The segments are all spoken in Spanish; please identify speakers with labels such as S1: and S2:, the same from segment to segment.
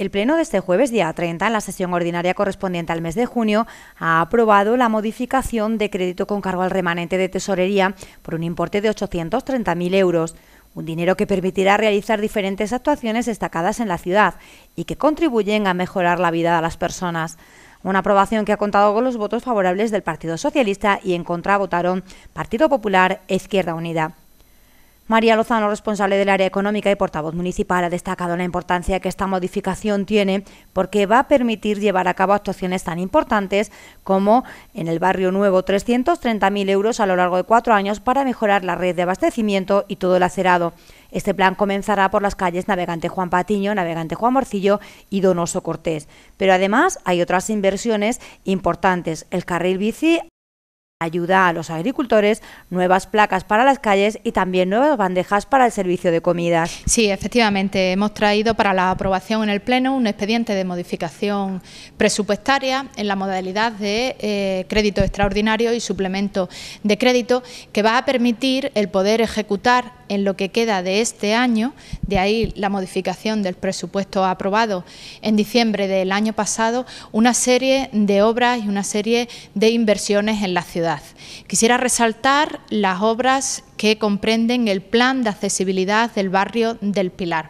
S1: El Pleno de este jueves, día 30, en la sesión ordinaria correspondiente al mes de junio, ha aprobado la modificación de crédito con cargo al remanente de tesorería por un importe de 830.000 euros un dinero que permitirá realizar diferentes actuaciones destacadas en la ciudad y que contribuyen a mejorar la vida de las personas. Una aprobación que ha contado con los votos favorables del Partido Socialista y en contra votaron Partido Popular e Izquierda Unida. María Lozano, responsable del área económica y portavoz municipal, ha destacado la importancia que esta modificación tiene porque va a permitir llevar a cabo actuaciones tan importantes como en el barrio nuevo 330.000 euros a lo largo de cuatro años para mejorar la red de abastecimiento y todo el acerado. Este plan comenzará por las calles Navegante Juan Patiño, Navegante Juan Morcillo y Donoso Cortés. Pero además hay otras inversiones importantes. El carril bici ayuda a los agricultores, nuevas placas para las calles y también nuevas bandejas para el servicio de comidas. Sí, efectivamente, hemos
S2: traído para la aprobación en el Pleno un expediente de modificación presupuestaria en la modalidad de eh, crédito extraordinario y suplemento de crédito que va a permitir el poder ejecutar en lo que queda de este año, de ahí la modificación del presupuesto aprobado en diciembre del año pasado, una serie de obras y una serie de inversiones en la ciudad. Quisiera resaltar las obras que comprenden el plan de accesibilidad del barrio del Pilar.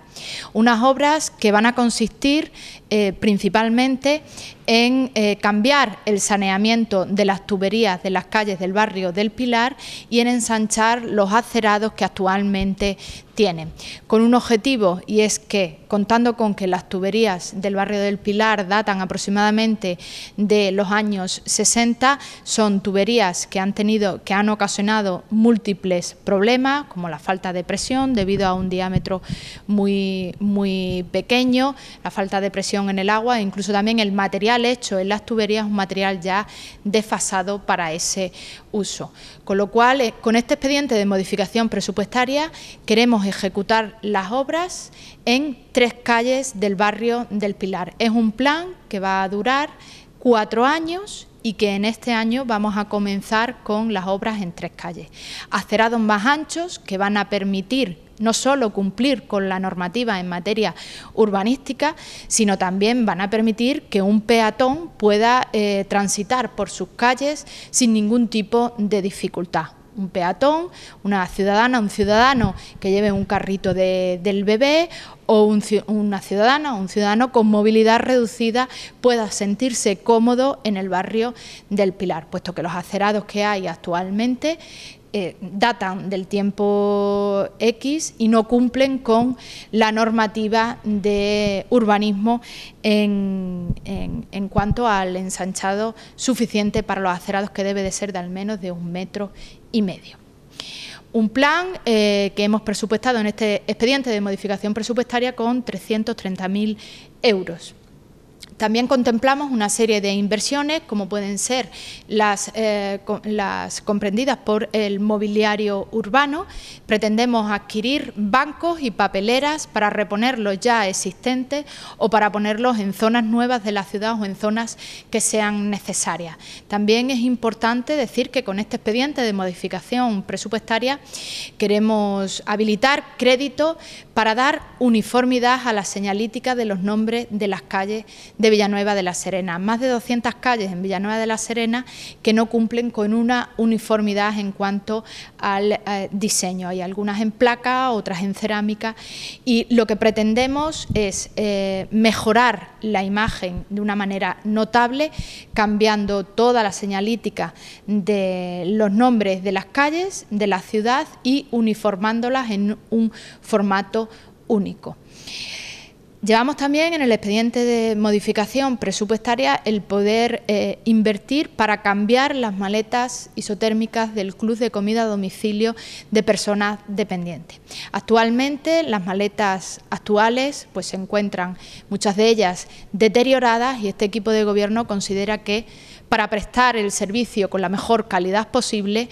S2: Unas obras que van a consistir eh, principalmente en eh, cambiar el saneamiento de las tuberías de las calles del barrio del Pilar y en ensanchar los acerados que actualmente tienen, con un objetivo y es que, contando con que las tuberías del barrio del Pilar datan aproximadamente de los años 60, son tuberías que han, tenido, que han ocasionado múltiples problemas como la falta de presión debido a un diámetro muy, muy pequeño, la falta de presión en el agua e incluso también el material hecho en las tuberías un material ya desfasado para ese uso. Con lo cual, eh, con este expediente de modificación presupuestaria queremos ejecutar las obras en tres calles del barrio del Pilar. Es un plan que va a durar cuatro años y que en este año vamos a comenzar con las obras en tres calles. Acerados más anchos que van a permitir no solo cumplir con la normativa en materia urbanística, sino también van a permitir que un peatón pueda eh, transitar por sus calles sin ningún tipo de dificultad un peatón, una ciudadana, un ciudadano que lleve un carrito de, del bebé o una ciudadana un ciudadano con movilidad reducida pueda sentirse cómodo en el barrio del Pilar, puesto que los acerados que hay actualmente eh, datan del tiempo X y no cumplen con la normativa de urbanismo en, cuanto al ensanchado suficiente para los acerados que debe de ser de al menos de un metro y medio. Un plan eh, que hemos presupuestado en este expediente de modificación presupuestaria con 330.000 euros. También contemplamos una serie de inversiones, como pueden ser eh, las, comprendidas por el mobiliario urbano. Pretendemos adquirir bancos y papeleras para reponer los ya existentes o para ponerlos en zonas nuevas de la ciudad o en zonas que sean necesarias. También es importante decir que con este expediente de modificación presupuestaria queremos habilitar crédito para dar uniformidad a la señalítica de los nombres de las calles de Villanueva de la Serena. Más de 200 calles en Villanueva de la Serena que no cumplen con una uniformidad en cuanto al eh, diseño. Hay algunas en placa, otras en cerámica y lo que pretendemos es eh, mejorar la imagen de una manera notable, cambiando toda la señalítica de los nombres de las calles, de la ciudad y uniformándolas en un formato único. Llevamos también en el expediente de modificación presupuestaria el poder eh, invertir para cambiar las maletas isotérmicas del club de comida a domicilio de personas dependientes. Actualmente las maletas actuales pues, se encuentran muchas de ellas deterioradas y este equipo de gobierno considera que para prestar el servicio con la mejor calidad posible,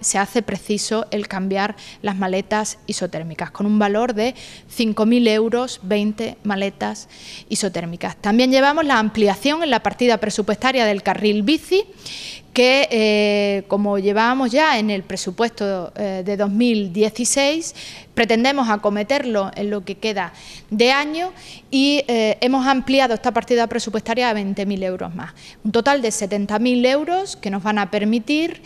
S2: se hace preciso el cambiar las maletas isotérmicas, con un valor de 5.000 euros, 20 maletas isotérmicas. También llevamos la ampliación en la partida presupuestaria del carril bici, que eh, como llevábamos ya en el presupuesto eh, de 2016, pretendemos acometerlo en lo que queda de año y eh, hemos ampliado esta partida presupuestaria a 20.000 euros más. Un total de 70.000 euros que nos van a permitir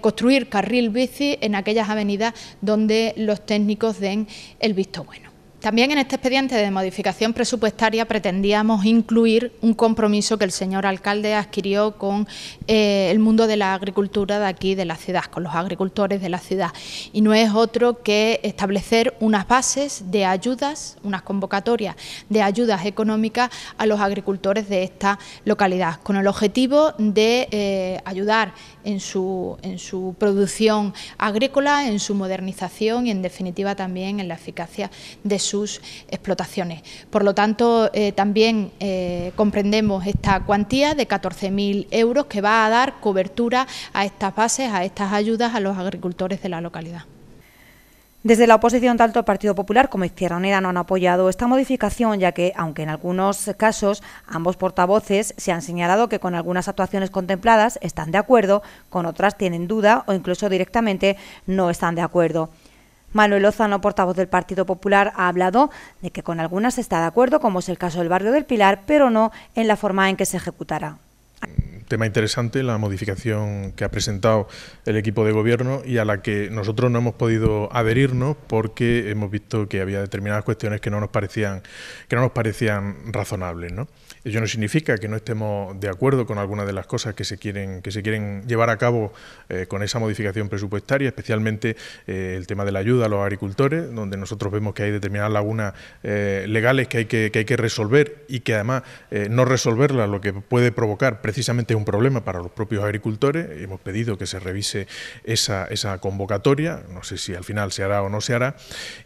S2: construir carril bici en aquellas avenidas donde los técnicos den el visto bueno. También en este expediente de modificación presupuestaria pretendíamos incluir un compromiso que el señor alcalde adquirió con eh, el mundo de la agricultura de aquí, de la ciudad, con los agricultores de la ciudad. Y no es otro que establecer unas bases de ayudas, unas convocatorias de ayudas económicas a los agricultores de esta localidad, con el objetivo de eh, ayudar en su, en su producción agrícola, en su modernización y, en definitiva, también en la eficacia de su sus explotaciones. Por lo tanto, eh, también eh, comprendemos esta cuantía de 14.000 euros que va a dar cobertura a estas bases, a estas ayudas a los agricultores de la localidad.
S1: Desde la oposición, tanto el Partido Popular como Izquierda Unida no han apoyado esta modificación, ya que, aunque en algunos casos ambos portavoces se han señalado que con algunas actuaciones contempladas están de acuerdo, con otras tienen duda o incluso directamente no están de acuerdo. Manuel Lozano, portavoz del Partido Popular, ha hablado de que con algunas está de acuerdo, como es el caso del barrio del Pilar, pero no en la forma en que se ejecutará
S3: tema interesante la modificación que ha presentado el equipo de gobierno y a la que nosotros no hemos podido adherirnos porque hemos visto que había determinadas cuestiones que no nos parecían, que no nos parecían razonables. ¿no? Ello no significa que no estemos de acuerdo con algunas de las cosas que se quieren, que se quieren llevar a cabo eh, con esa modificación presupuestaria, especialmente eh, el tema de la ayuda a los agricultores, donde nosotros vemos que hay determinadas lagunas eh, legales que hay que, que hay que resolver y que además no resolverlas lo que puede provocar precisamente un problema para los propios agricultores. Hemos pedido que se revise esa, esa convocatoria, no sé si al final se hará o no se hará.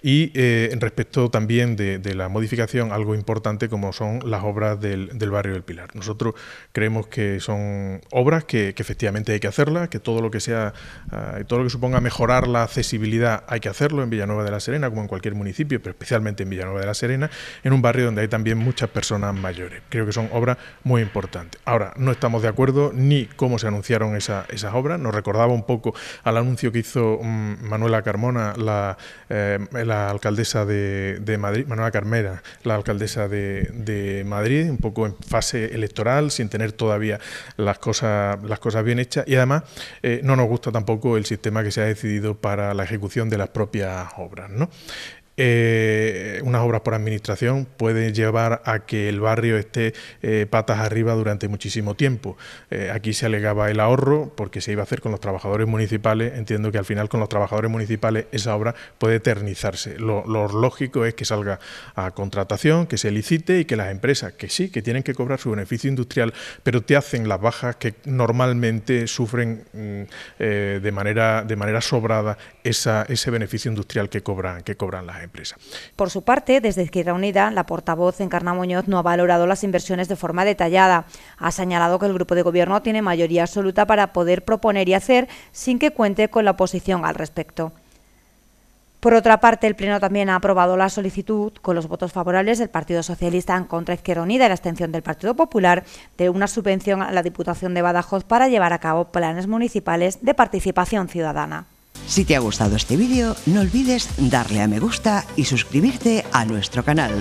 S3: Y eh, respecto también de, la modificación, algo importante como son las obras del, barrio del Pilar. Nosotros creemos que son obras que, efectivamente hay que hacerlas, que todo lo que sea, ah, todo lo que suponga mejorar la accesibilidad hay que hacerlo en Villanueva de la Serena, como en cualquier municipio, pero especialmente en Villanueva de la Serena, en un barrio donde hay también muchas personas mayores. Creo que son obras muy importantes. Ahora, no estamos de acuerdo ni cómo se anunciaron esas obras. Nos recordaba un poco al anuncio que hizo mm, Manuela Carmona, la, eh, alcaldesa de, Madrid, Manuela Carmera, la alcaldesa de, Madrid, un poco en fase electoral, sin tener todavía las cosas, las cosas bien hechas. Y además, eh, no nos gusta tampoco el sistema que se ha decidido para la ejecución de las propias obras. ¿no? Eh, unas obras por administración puede llevar a que el barrio esté eh, patas arriba durante muchísimo tiempo. Eh, aquí se alegaba el ahorro porque se iba a hacer con los trabajadores municipales. Entiendo que al final con los trabajadores municipales esa obra puede eternizarse. Lo, lógico es que salga a contratación, que se licite y que las empresas, que sí, que tienen que cobrar su beneficio industrial, pero te hacen las bajas que normalmente sufren mm, de, manera, de manera sobrada ese beneficio industrial que cobran, que cobran empresa.
S1: Por su parte, desde Izquierda Unida, la portavoz Encarna Muñoz no ha valorado las inversiones de forma detallada. Ha señalado que el grupo de gobierno tiene mayoría absoluta para poder proponer y hacer sin que cuente con la oposición al respecto. Por otra parte, el Pleno también ha aprobado la solicitud, con los votos favorables del Partido Socialista en contra Izquierda Unida y la extensión del Partido Popular, de una subvención a la Diputación de Badajoz para llevar a cabo planes municipales de participación ciudadana. Si te ha gustado este vídeo, no olvides darle a me gusta y suscribirte a nuestro canal.